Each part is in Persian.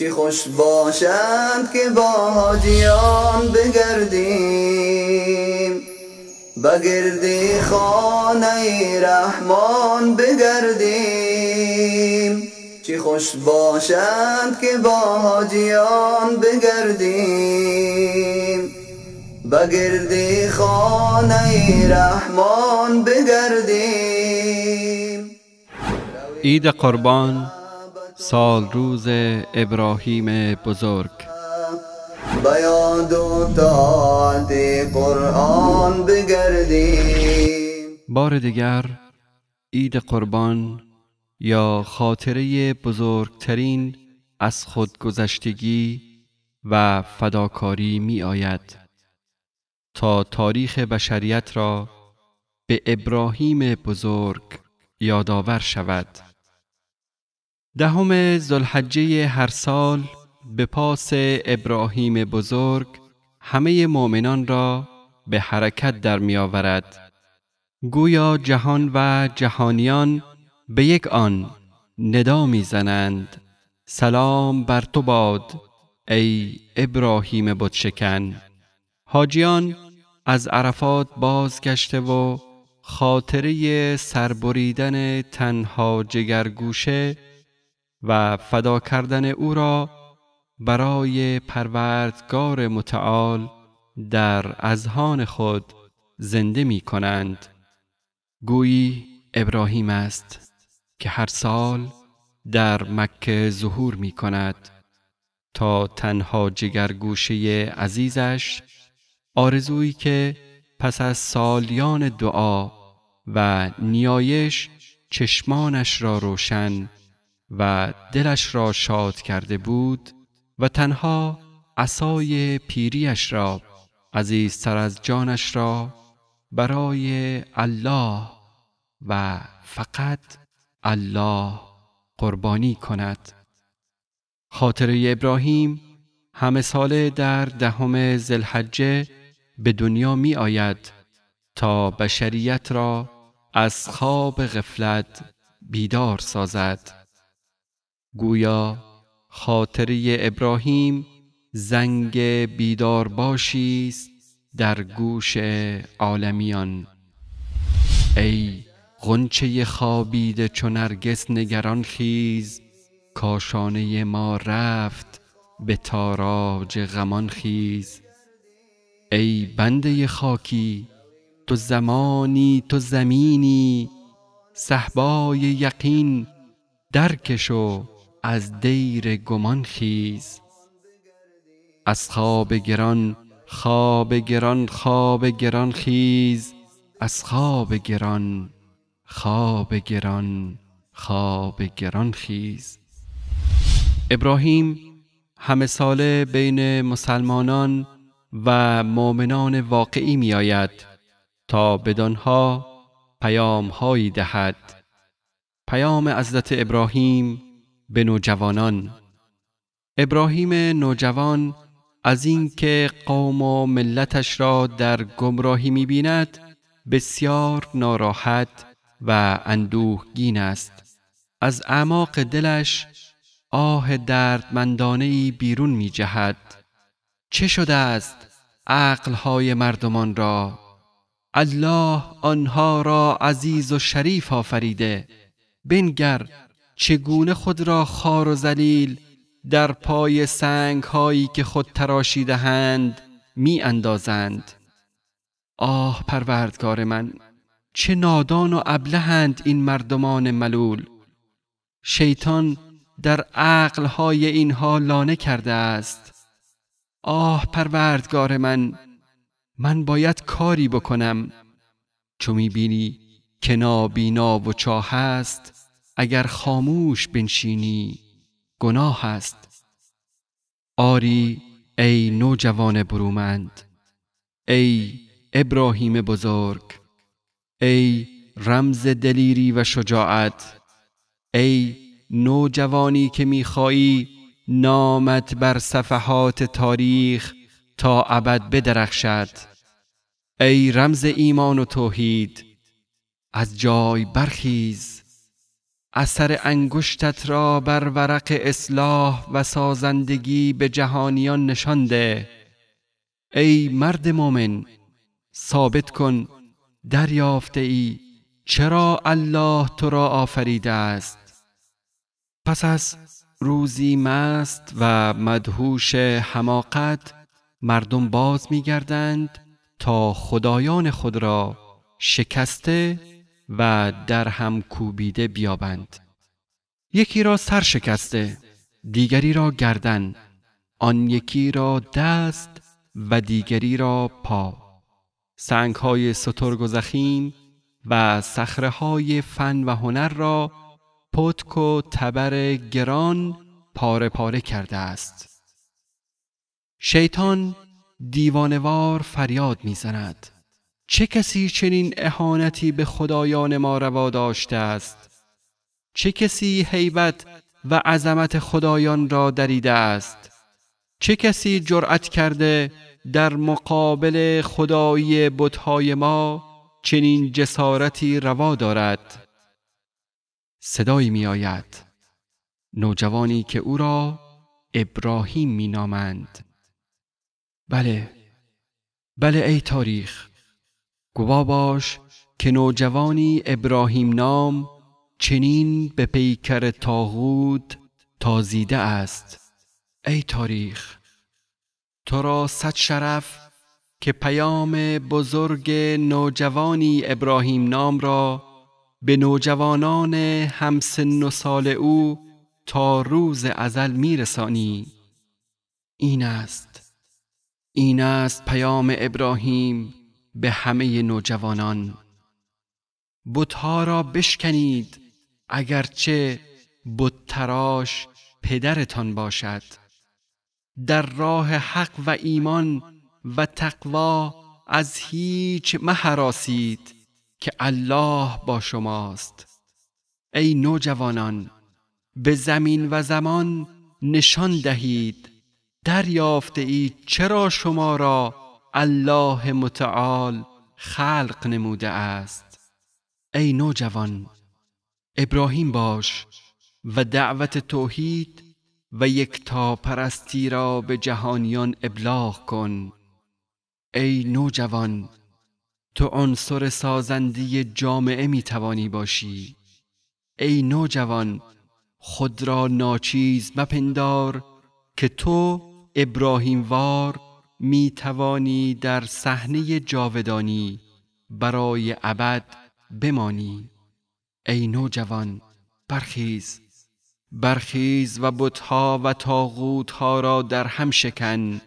چی خوش باشد که با حاجیان بگردیم بگردی خانه رحمان بگردیم چی خوش باشد که با حاجیان بگردیم بگردی خانه رحمان بگردیم عید قربان سال روز ابراهیم بزرگ بار دیگر عید قربان یا خاطره بزرگترین از خودگذشتگی و فداکاری می آید تا تاریخ بشریت را به ابراهیم بزرگ یادآور شود دهم ذوالحجه هر سال به پاس ابراهیم بزرگ همه مؤمنان را به حرکت در می آورد. گویا جهان و جهانیان به یک آن ندا زنند. سلام بر تو باد ای ابراهیم بودشکن. حاجیان از عرفات بازگشته و خاطره سربریدن تنها جگرگوشه و فدا کردن او را برای پروردگار متعال در اذهان خود زنده می کنند گویی ابراهیم است که هر سال در مکه ظهور می کند تا تنها جگرگوشه عزیزش آرزویی که پس از سالیان دعا و نیایش چشمانش را روشن و دلش را شاد کرده بود و تنها عصای پیریش را عزیزتر از جانش را برای الله و فقط الله قربانی کند خاطره ابراهیم همه ساله در دهم زلحجه به دنیا می آید تا بشریت را از خواب غفلت بیدار سازد گویا خاطری ابراهیم زنگ بیدار باشی است در گوش عالمیان ای غنچه خوابیده چو نرگس نگران خیز کاشانه ما رفت به تاراج غمان خیز ای بنده خاکی تو زمانی تو زمینی صحبای یقین درکش و از دیر گمان خیز از خواب گران خواب گران خواب گران خیز از خواب گران خواب گران خواب گران خیز ابراهیم همه ساله بین مسلمانان و مؤمنان واقعی می آید تا بدانها پیام هایی دهد پیام عزت ابراهیم به نوجوانان ابراهیم نوجوان از اینکه قوم و ملتش را در گمراهی میبیند بسیار ناراحت و اندوهگین است از اعماق دلش آه دردمندانه بیرون می جهد. چه شده است عقلهای مردمان را الله آنها را عزیز و شریف آفریده بنگر چگونه خود را خار و زلیل در پای سنگ هایی که خود تراشیدهند می اندازند آه پروردگار من چه نادان و ابلهند این مردمان ملول شیطان در عقل های اینها لانه کرده است آه پروردگار من من باید کاری بکنم چو بینی که نابینا و چاه هست اگر خاموش بنشینی گناه است آری ای نوجوان برومند ای ابراهیم بزرگ ای رمز دلیری و شجاعت ای نوجوانی که میخواهی نامت بر صفحات تاریخ تا ابد بدرخشد ای رمز ایمان و توحید از جای برخیز اثر انگشتت را بر ورق اصلاح و سازندگی به جهانیان ده. ای مرد مؤمن ثابت کن دریافته ای چرا الله تو را آفریده است پس از روزی مست و مدهوش حماقت مردم باز گردند تا خدایان خود را شکسته و در هم کوبیده بیابند یکی را سر شکسته دیگری را گردن آن یکی را دست و دیگری را پا سنگ های سترگ و زخیم و سخره های فن و هنر را پتک و تبر گران پاره پاره کرده است شیطان دیوانوار فریاد میزند چه کسی چنین اهانتی به خدایان ما روا داشته است چه کسی هیبت و عظمت خدایان را دریده است چه کسی جرأت کرده در مقابل خدایی بتهای ما چنین جسارتی روا دارد صدایی آید نوجوانی که او را ابراهیم نامند بله بله ای تاریخ گوا باش که نوجوانی ابراهیم نام چنین به پیکر تاغود تازیده است ای تاریخ تو را صد شرف که پیام بزرگ نوجوانی ابراهیم نام را به نوجوانان همسن و سال او تا روز ازل میرسانی این است این است پیام ابراهیم به همه نوجوانان بتها را بشکنید اگرچه بتتراش پدرتان باشد در راه حق و ایمان و تقوا از هیچ محراسید که الله با شماست ای نوجوانان به زمین و زمان نشان دهید دریافته ای چرا شما را الله متعال خلق نموده است ای نوجوان ابراهیم باش و دعوت توحید و یکتا پرستی را به جهانیان ابلاغ کن ای نوجوان تو عنصر سازندی جامعه می توانی باشی ای نوجوان خود را ناچیز مپندار که تو ابراهیم وار می توانی در صحنه جاودانی برای ابد بمانی ای نوجوان برخیز برخیز و بتها و تاغوتها را در هم شکن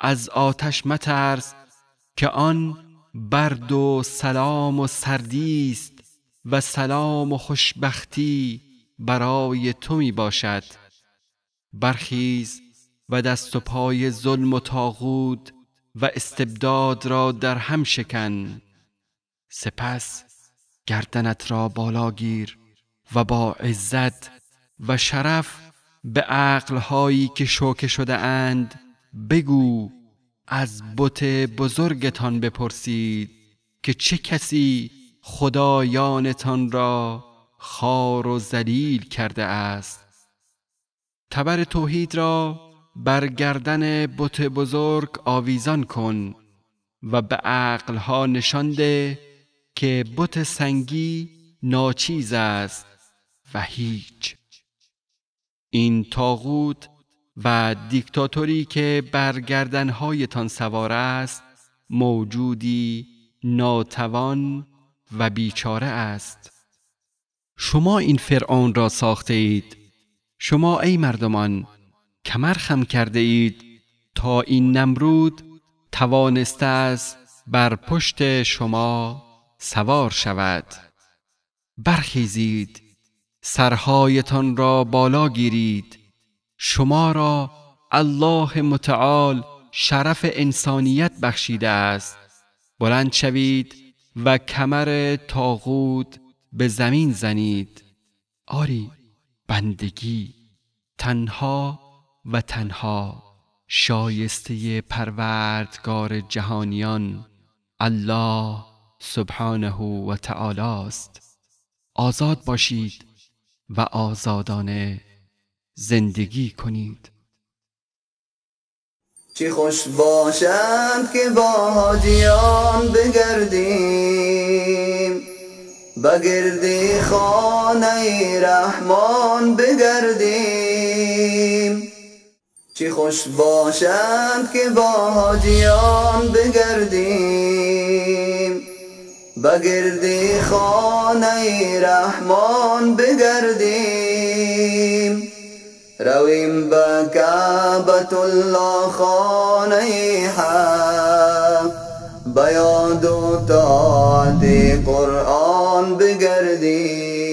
از آتش مترس که آن برد و سلام و سردی است و سلام و خوشبختی برای تو می باشد برخیز و دست و پای ظلم و تاغود و استبداد را در هم شکن سپس گردنت را بالا گیر و با عزت و شرف به هایی که شوکه شده اند بگو از بت بزرگتان بپرسید که چه کسی خدایانتان را خار و ذلیل کرده است تبر توحید را برگردن بت بزرگ آویزان کن و به عقلها نشان ده که بت سنگی ناچیز است و هیچ این تاغوت و دیکتاتوری که برگردنهایتان سوار است موجودی ناتوان و بیچاره است شما این فرعون را ساخته اید شما ای مردمان کمر خم کرده اید تا این نمرود توانسته است بر پشت شما سوار شود برخیزید سرهایتان را بالا گیرید شما را الله متعال شرف انسانیت بخشیده است بلند شوید و کمر تاغود به زمین زنید آری بندگی تنها و تنها شایسته پروردگار جهانیان الله سبحانه و تعالی است آزاد باشید و آزادانه زندگی کنید چه خوش باشد که با حاجیان بگردیم بگردی خانه رحمان بگردیم چه خوش باشد که با بگردیم بگردی خانه رحمان بگردیم رویم به کعبت الله خانه حق بیاد و تاعت قرآن بگردیم